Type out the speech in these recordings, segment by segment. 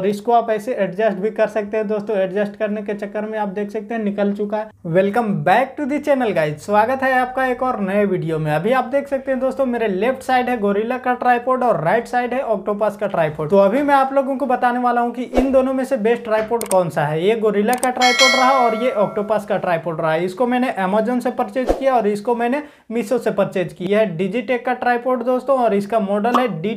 और इसको आप ऐसे एडजस्ट भी कर सकते हैं दोस्तों एडजस्ट करने के चक्कर में आप देख सकते हैं निकल चुका है welcome back to the channel guys स्वागत है आपका एक और नए वीडियो में अभी आप देख सकते हैं दोस्तों मेरे लेफ्ट साइड है गोरिल्ला का ट्राईपोर्ड और राइट साइड है ऑक्टोपस का ट्राईपोर्ड तो अभी मैं आप लोगों को बताने वाला हूँ की इन दोनों में से बेस्ट ट्राईपोर्ड कौन सा है ये गोरिल्ला का ट्राईपोर्ड रहा और ये ऑक्टोपस का ट्राईपोर्ड रहा इसको मैंने अमेजोन से परचेज किया और इसको मैंने मीशो से परचेज किया है डिजिटेक का ट्राईपोर्ड दोस्तों और इसका मॉडल है डी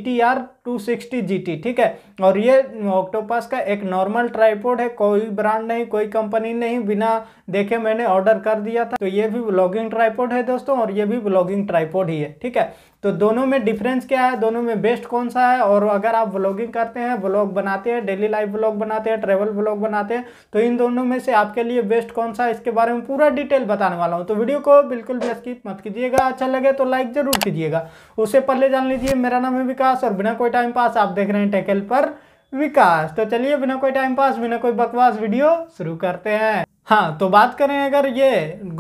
260 GT ठीक है और ये ऑक्टोपस का एक नॉर्मल ट्राईपोड है कोई ब्रांड नहीं कोई कंपनी नहीं बिना देखे मैंने ऑर्डर कर दिया था तो ये भी ब्लॉगिंग ट्राईपोड है दोस्तों और ये भी ब्लॉगिंग ट्राईपोड ही है ठीक है तो दोनों में डिफरेंस क्या है दोनों में बेस्ट कौन सा है और अगर आप ब्लॉगिंग करते हैं ब्लॉग बनाते हैं डेली लाइफ ब्लॉग बनाते हैं ट्रेवल ब्लॉग बनाते हैं तो इन दोनों में से आपके लिए बेस्ट कौन सा है इसके बारे में पूरा डिटेल बताने वाला हूँ तो वीडियो को बिल्कुल भी मत कीजिएगा अच्छा लगे तो लाइक जरूर कीजिएगा उससे पहले जान लीजिए मेरा नाम है विकास और बिना कोई टाइम पास आप देख रहे हैं टेकल पर विकास तो चलिए बिना कोई टाइम पास बिना कोई बकवास वीडियो शुरू करते हैं हाँ तो बात करें अगर ये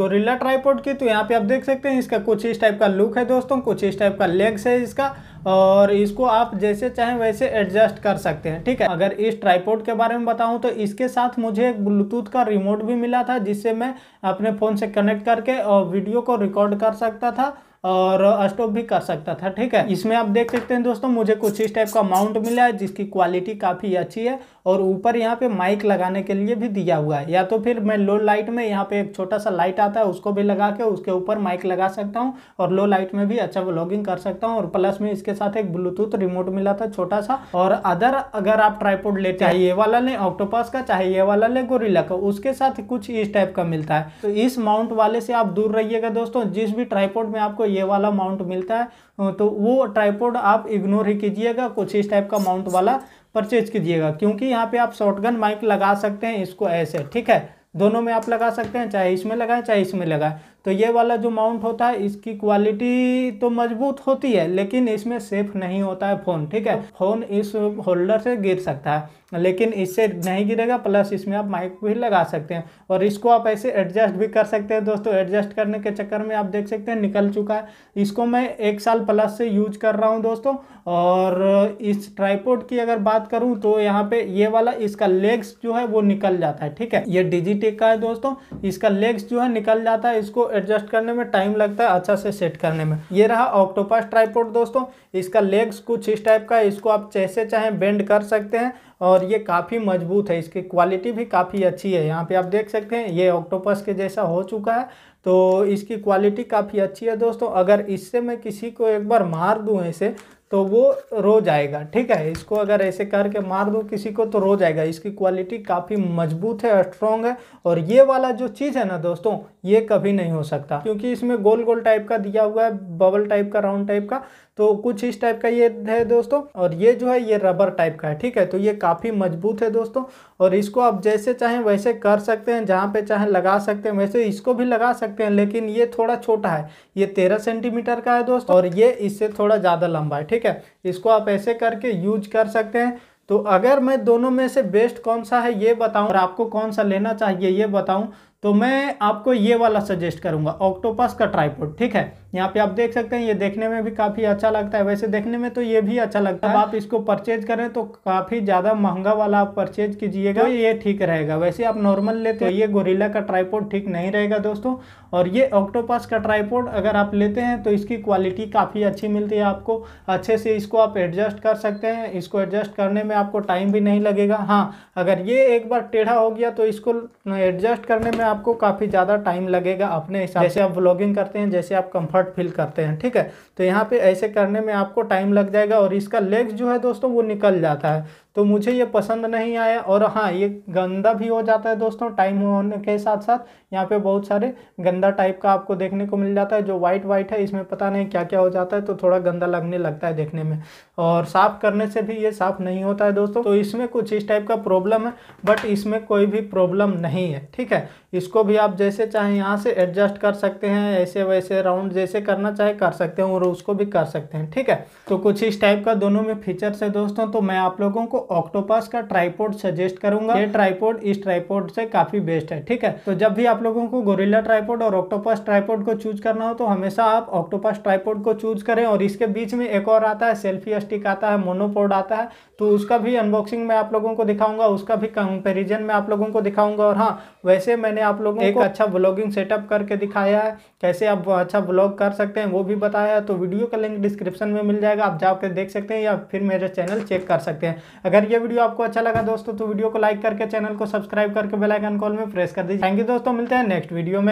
गोरिल्ला ट्राईपोर्ट की तो यहाँ पे आप देख सकते हैं इसका कुछ इस टाइप का लुक है दोस्तों कुछ इस टाइप का लेग्स है इसका और इसको आप जैसे चाहें वैसे एडजस्ट कर सकते हैं ठीक है अगर इस ट्राईपोर्ट के बारे में बताऊं तो इसके साथ मुझे एक ब्लूटूथ का रिमोट भी मिला था जिससे मैं अपने फ़ोन से कनेक्ट करके और वीडियो को रिकॉर्ड कर सकता था और स्टॉप भी कर सकता था ठीक है इसमें आप देख सकते हैं दोस्तों मुझे कुछ इस टाइप का माउंट मिला है जिसकी क्वालिटी काफ़ी अच्छी है और ऊपर यहाँ पे माइक लगाने के लिए भी दिया हुआ है या तो फिर मैं लो लाइट में यहाँ पे एक छोटा सा लाइट आता है उसको भी लगा के उसके ऊपर माइक लगा सकता हूँ और लो लाइट में भी अच्छा ब्लॉगिंग कर सकता हूँ और प्लस में इसके साथ एक ब्लूटूथ रिमोट मिला था छोटा सा और अदर अगर आप ट्राईपोर्ड ले चाहे ये वाला लें ऑक्टोपास का चाहे ये वाला लें गोरिल्ला का उसके साथ कुछ इस टाइप का मिलता है तो इस माउंट वाले से आप दूर रहिएगा दोस्तों जिस भी ट्राईपोर्ड में आपको ये वाला माउंट मिलता है तो वो ट्राईपोर्ड आप इग्नोर ही कीजिएगा कुछ इस टाइप का माउंट वाला परचेज कीजिएगा क्योंकि यहाँ पे आप शॉर्टगन माइक लगा सकते हैं इसको ऐसे ठीक है दोनों में आप लगा सकते हैं चाहे इसमें लगाएं चाहे इसमें लगाएं तो ये वाला जो माउंट होता है इसकी क्वालिटी तो मजबूत होती है लेकिन इसमें सेफ नहीं होता है फ़ोन ठीक है फ़ोन इस होल्डर से गिर सकता है लेकिन इससे नहीं गिरेगा प्लस इसमें आप माइक भी लगा सकते हैं और इसको आप ऐसे एडजस्ट भी कर सकते हैं दोस्तों एडजस्ट करने के चक्कर में आप देख सकते हैं निकल चुका है इसको मैं एक साल प्लस से यूज कर रहा हूँ दोस्तों और इस ट्राईपोर्ट की अगर बात करूँ तो यहाँ पे ये वाला इसका लेग्स जो है वो निकल जाता है ठीक है ये डिजिटेक का है दोस्तों इसका लेग्स जो है निकल जाता है इसको एडजस्ट करने में टाइम लगता है अच्छा से सेट करने में ये रहा ऑक्टोपस ट्राईपोर्ट दोस्तों इसका लेग्स कुछ इस टाइप का है इसको आप जैसे चाहें बेंड कर सकते हैं और ये काफ़ी मजबूत है इसकी क्वालिटी भी काफ़ी अच्छी है यहाँ पे आप देख सकते हैं ये ऑक्टोपस के जैसा हो चुका है तो इसकी क्वालिटी काफ़ी अच्छी है दोस्तों अगर इससे मैं किसी को एक बार मार दूँ ऐसे तो वो रो जाएगा ठीक है इसको अगर ऐसे करके मार दो किसी को तो रो जाएगा इसकी क्वालिटी काफ़ी मजबूत है स्ट्रॉन्ग है और ये वाला जो चीज़ है ना दोस्तों ये कभी नहीं हो सकता क्योंकि इसमें गोल गोल टाइप का दिया हुआ है बबल टाइप का राउंड टाइप का तो कुछ इस टाइप का ये है दोस्तों और ये जो है ये रबर टाइप का है ठीक है तो ये काफ़ी मजबूत है दोस्तों और इसको आप जैसे चाहें वैसे कर सकते हैं जहाँ पे चाहें लगा सकते हैं वैसे इसको भी लगा सकते हैं लेकिन ये थोड़ा छोटा है ये तेरह सेंटीमीटर का है दोस्तों और ये इससे थोड़ा ज़्यादा लंबा है ठीक ठीक है इसको आप ऐसे करके यूज कर सकते हैं तो अगर मैं दोनों में से बेस्ट कौन सा है ये बताऊं और आपको कौन सा लेना चाहिए ये बताऊं तो मैं आपको ये वाला सजेस्ट करूंगा ऑक्टोपस का ट्राईपोड ठीक है यहाँ पे आप देख सकते हैं ये देखने में भी काफ़ी अच्छा लगता है वैसे देखने में तो ये भी अच्छा लगता है आप इसको परचेज करें तो काफ़ी ज़्यादा महंगा वाला आप परचेज कीजिएगा तो ये ठीक रहेगा वैसे आप नॉर्मल लेते तो हैं ये गोरिल्ला का ट्राईपोड ठीक नहीं रहेगा दोस्तों और ये ऑक्टोपस का ट्राईपोड अगर आप लेते हैं तो इसकी क्वालिटी काफ़ी अच्छी मिलती है आपको अच्छे से इसको आप एडजस्ट कर सकते हैं इसको एडजस्ट करने में आपको टाइम भी नहीं लगेगा हाँ अगर ये एक बार टेढ़ा हो गया तो इसको एडजस्ट करने में आपको काफ़ी ज़्यादा टाइम लगेगा अपने हिसाब से आप व्लॉगिंग करते हैं जैसे आप कंफर्ट फील करते हैं ठीक है तो यहाँ पे ऐसे करने में आपको टाइम लग जाएगा और इसका लेग्स जो है दोस्तों वो निकल जाता है तो मुझे ये पसंद नहीं आया और हाँ ये गंदा भी हो जाता है दोस्तों टाइम होने के साथ साथ यहाँ पे बहुत सारे गंदा टाइप का आपको देखने को मिल जाता है जो वाइट वाइट है इसमें पता नहीं क्या क्या हो जाता है तो थोड़ा गंदा लगने लगता है देखने में और साफ़ करने से भी ये साफ़ नहीं होता है दोस्तों तो इसमें कुछ इस टाइप का प्रॉब्लम है बट इसमें कोई भी प्रॉब्लम नहीं है ठीक है इसको भी आप जैसे चाहें यहाँ से एडजस्ट कर सकते हैं ऐसे वैसे राउंड जैसे करना चाहे कर सकते हैं और उसको भी कर सकते हैं ठीक है तो कुछ इस टाइप का दोनों में फीचर्स है दोस्तों तो मैं आप लोगों को ऑक्टोपास का ट्राईपोर्ट सजेस्ट करूंगा ये ट्राईपोर्ट इस ट्राईपोर्ट से काफी बेस्ट है ठीक है तो जब भी आप लोगों को गोरिल्ला ट्राईपोर्ट और ऑक्टोपास ट्राईपोर्ट को चूज करना हो तो हमेशा आप ऑक्टोपास ट्राईपोर्ट को चूज करें और इसके बीच में एक और आता है सेल्फी स्टिक आता है मोनोपोर्ड आता है तो उसका भी अनबॉक्सिंग में आप लोगों को दिखाऊंगा उसका भी कंपेरिजन में आप लोगों को दिखाऊंगा और हाँ वैसे मैंने आप लोगों को एक अच्छा ब्लॉगिंग सेटअप करके दिखाया है कैसे आप अच्छा ब्लॉग कर सकते हैं वो भी बताया है तो वीडियो का लिंक डिस्क्रिप्शन में मिल जाएगा आप जाकर देख सकते हैं या फिर मेरे चैनल चेक कर सकते हैं अगर अगर ये वीडियो आपको अच्छा लगा दोस्तों तो वीडियो को लाइक करके चैनल को सब्सक्राइब करके बेलाइकन कॉल में प्रेस कर दीजिए थैंक यू दोस्तों मिलते हैं नेक्स्ट वीडियो में